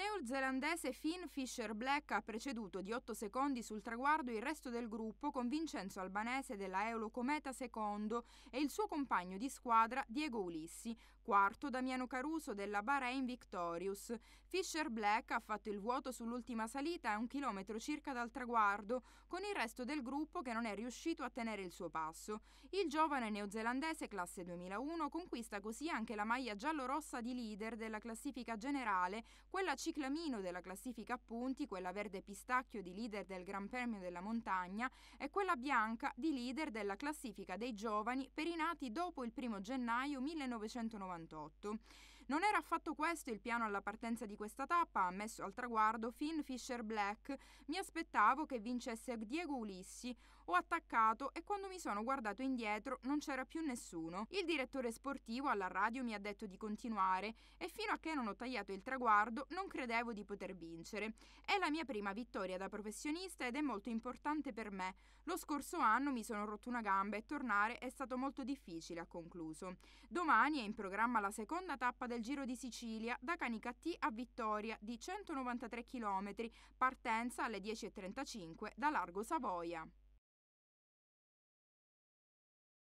neozelandese Finn Fisher Black ha preceduto di 8 secondi sul traguardo il resto del gruppo con Vincenzo Albanese della Eolo Cometa secondo e il suo compagno di squadra Diego Ulissi, quarto Damiano Caruso della Bahrain Victorious. Fisher Black ha fatto il vuoto sull'ultima salita a un chilometro circa dal traguardo, con il resto del gruppo che non è riuscito a tenere il suo passo. Il giovane neozelandese classe 2001 conquista così anche la maglia giallo-rossa di leader della classifica generale, quella 5 ciclamino della classifica appunti, quella verde pistacchio di leader del Gran Premio della Montagna e quella bianca di leader della classifica dei giovani per i nati dopo il 1 gennaio 1998. Non era affatto questo il piano alla partenza di questa tappa, ha messo al traguardo Finn Fisher Black. Mi aspettavo che vincesse Diego Ulissi, ho attaccato e quando mi sono guardato indietro non c'era più nessuno. Il direttore sportivo alla radio mi ha detto di continuare e fino a che non ho tagliato il traguardo non credo credevo di poter vincere. È la mia prima vittoria da professionista ed è molto importante per me. Lo scorso anno mi sono rotto una gamba e tornare è stato molto difficile, ha concluso. Domani è in programma la seconda tappa del Giro di Sicilia, da Canicattì a Vittoria, di 193 km, partenza alle 10.35 da Largo Savoia.